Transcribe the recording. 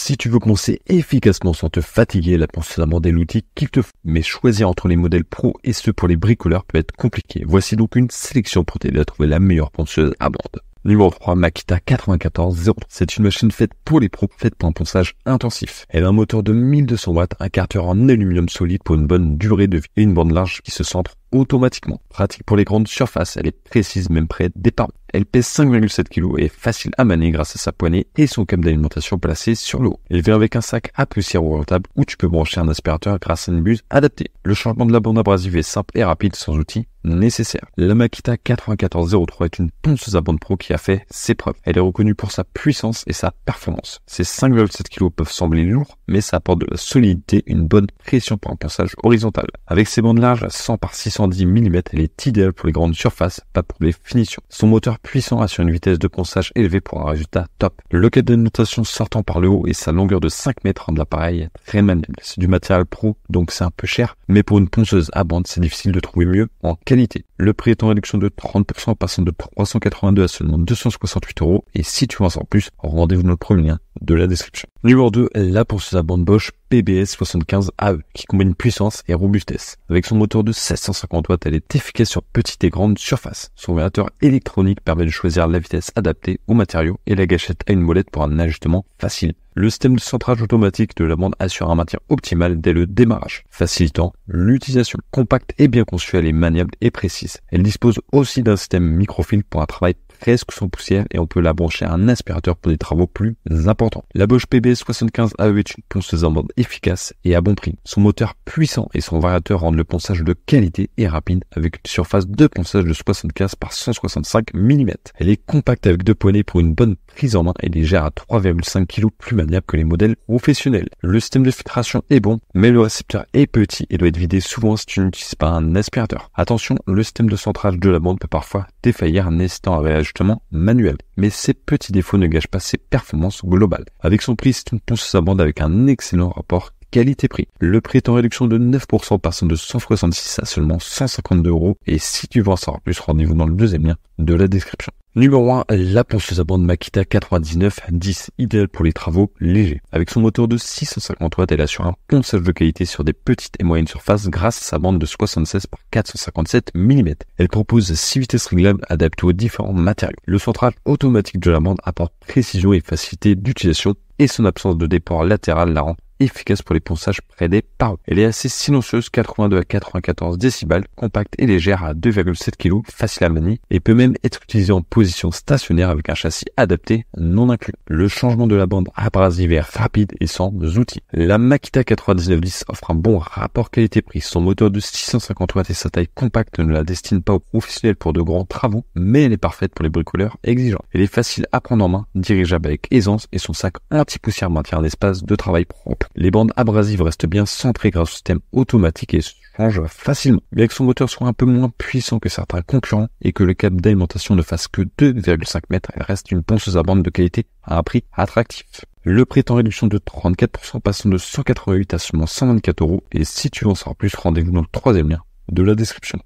Si tu veux poncer efficacement sans te fatiguer, la pensée est l'outil qu'il te faut, mais choisir entre les modèles pro et ceux pour les bricoleurs peut être compliqué. Voici donc une sélection pour t'aider à trouver la meilleure ponceuse à bord. Numéro 3, Makita 9403. C'est une machine faite pour les pros, faite pour un ponçage intensif. Elle a un moteur de 1200 watts, un carter en aluminium solide pour une bonne durée de vie et une bande large qui se centre automatiquement. Pratique pour les grandes surfaces, elle est précise même près des Elle pèse 5,7 kg et est facile à manier grâce à sa poignée et son câble d'alimentation placé sur l'eau. Elle vient avec un sac à poussière rentable où tu peux brancher un aspirateur grâce à une buse adaptée. Le changement de la bande abrasive est simple et rapide sans outils nécessaires. La Makita 9403 est une ponceuse à bande pro qui a fait ses preuves. Elle est reconnue pour sa puissance et sa performance. Ses 5,7 kg peuvent sembler lourds, mais ça apporte de la solidité, une bonne pression pour un ponçage horizontal. Avec ses bandes larges 100 par 600 110 mm, elle est idéale pour les grandes surfaces, pas pour les finitions. Son moteur puissant assure une vitesse de ponçage élevée pour un résultat top. Le cadre de notation sortant par le haut et sa longueur de 5 mètres de l'appareil est très maniable. C'est du matériel pro, donc c'est un peu cher, mais pour une ponceuse à bande, c'est difficile de trouver mieux en qualité. Le prix est en réduction de 30% passant de 382 à seulement 268 euros, et si tu en sens plus, rendez-vous dans le premier lien de la description. Numéro 2, la sa bande Bosch PBS75AE e, qui combine puissance et robustesse. Avec son moteur de 1650 watts, elle est efficace sur petite et grande surface. Son verrateur électronique permet de choisir la vitesse adaptée au matériaux et la gâchette à une molette pour un ajustement facile. Le système de centrage automatique de la bande assure un maintien optimal dès le démarrage, facilitant l'utilisation. Compacte et bien conçue, elle est maniable et précise. Elle dispose aussi d'un système microfilm pour un travail reste sans poussière et on peut la brancher à un aspirateur pour des travaux plus importants. La Bosch PB75AE est une ponceuse en bande efficace et à bon prix. Son moteur puissant et son variateur rendent le ponçage de qualité et rapide avec une surface de ponçage de 75 par 165 mm. Elle est compacte avec deux poignées pour une bonne prise en main est légère à 3,5 kg plus maniable que les modèles professionnels. Le système de filtration est bon, mais le récepteur est petit et doit être vidé souvent si tu n'utilises pas un aspirateur. Attention, le système de centrage de la bande peut parfois défaillir nécessitant un réajustement manuel. Mais ces petits défauts ne gâchent pas ses performances globales. Avec son prix, c'est une sa bande avec un excellent rapport qualité-prix. Le prix est en réduction de 9% passant de 166 à seulement 152 euros. Et si tu veux en savoir plus, rendez-vous dans le deuxième lien de la description. Numéro 1, la ponceuse à bande Makita 9910, idéale pour les travaux légers. Avec son moteur de 650 watts, elle assure un ponçage de qualité sur des petites et moyennes surfaces grâce à sa bande de 76 par 457 mm. Elle propose 6 vitesses réglables adaptées aux différents matériaux. Le central automatique de la bande apporte précision et facilité d'utilisation et son absence de déport latéral la rend efficace pour les ponçages près des parois. Elle est assez silencieuse, 82 à 94 décibels, compacte et légère à 2,7 kg, facile à manier et peut même être utilisée en position stationnaire avec un châssis adapté non inclus. Le changement de la bande abrasive est rapide et sans outils. La Makita 9910 offre un bon rapport qualité-prix. Son moteur de 650 watts et sa taille compacte ne la destinent pas aux professionnels pour de grands travaux, mais elle est parfaite pour les bricoleurs exigeants. Elle est facile à prendre en main, dirigeable avec aisance et son sac anti-poussière maintient un espace de travail propre. Les bandes abrasives restent bien centrées grâce au système automatique et se changent facilement. Bien que son moteur soit un peu moins puissant que certains concurrents et que le cap d'alimentation ne fasse que 2,5 mètres, elle reste une ponceuse à bande de qualité à un prix attractif. Le prix est en réduction de 34%, passant de 188 à seulement 124 euros. Et si tu en savoir plus, rendez-vous dans le troisième lien de la description.